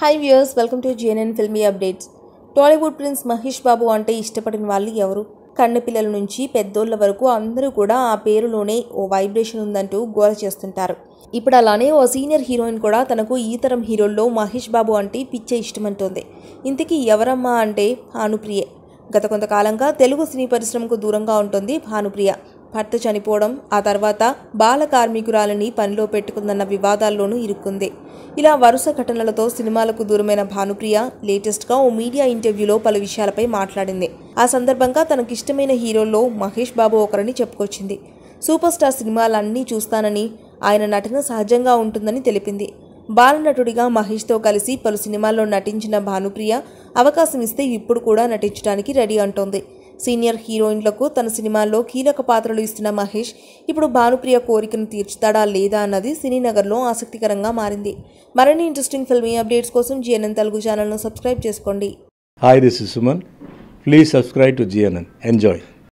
high viewers welcome to GNN filmy updates Tollywood prince Mahesh Babu అంటే ఇష్టపడిన వాళ్ళు ఎవరు కన్నెపిల్లల నుంచి పెద్దోళ్ళ వరకు అందరూ కూడా ఆ పేరులోనే ఓ వైబ్రేషన్ ఉందంటూ గోల చేస్తుంటారు ఇప్పుడు అలానే ఓ సీనియర్ హీరోయిన్ కూడా తనకు ఈ తరం హీరోల్లో మహేష్ బాబు అంటే పిచ్చే ఇష్టమంటుంది ఇంతకీ ఎవరమ్మా అంటే భానుప్రియే గత కొంతకాలంగా తెలుగు సినీ పరిశ్రమకు దూరంగా ఉంటుంది భానుప్రియ భర్త చనిపోవడం ఆ తర్వాత బాల కార్మికురాలని పనిలో పెట్టుకుందన్న వివాదాల్లోనూ ఇరుక్కుంది ఇలా వరుస ఘటనలతో సినిమాలకు దూరమైన భానుప్రియ లేటెస్ట్గా ఓ మీడియా ఇంటర్వ్యూలో పలు విషయాలపై మాట్లాడింది ఆ సందర్భంగా తనకిష్టమైన హీరోల్లో మహేష్ బాబు ఒకరని చెప్పుకొచ్చింది సూపర్ స్టార్ సినిమాలన్నీ చూస్తానని ఆయన నటన సహజంగా ఉంటుందని తెలిపింది బాలనటుడిగా మహేష్తో కలిసి పలు సినిమాల్లో నటించిన భానుప్రియ అవకాశం ఇస్తే ఇప్పుడు కూడా నటించడానికి రెడీ అంటోంది సీనియర్ హీరోయిన్లకు తన సినిమాల్లో కీలక పాత్రలు ఇస్తున్న మహేష్ ఇప్పుడు భానుప్రియ కోరికను తీర్చుతాడా లేదా అన్నది సినీనగర్లో ఆసక్తికరంగా మారింది మరిన్ని ఇంట్రెస్టింగ్ ఫిల్మీ అప్డేట్స్ కోసం జిఎన్ఎన్ తెలుగు ఛానల్ను సబ్స్క్రైబ్ చేసుకోండి hi this is Suman please subscribe to GNN enjoy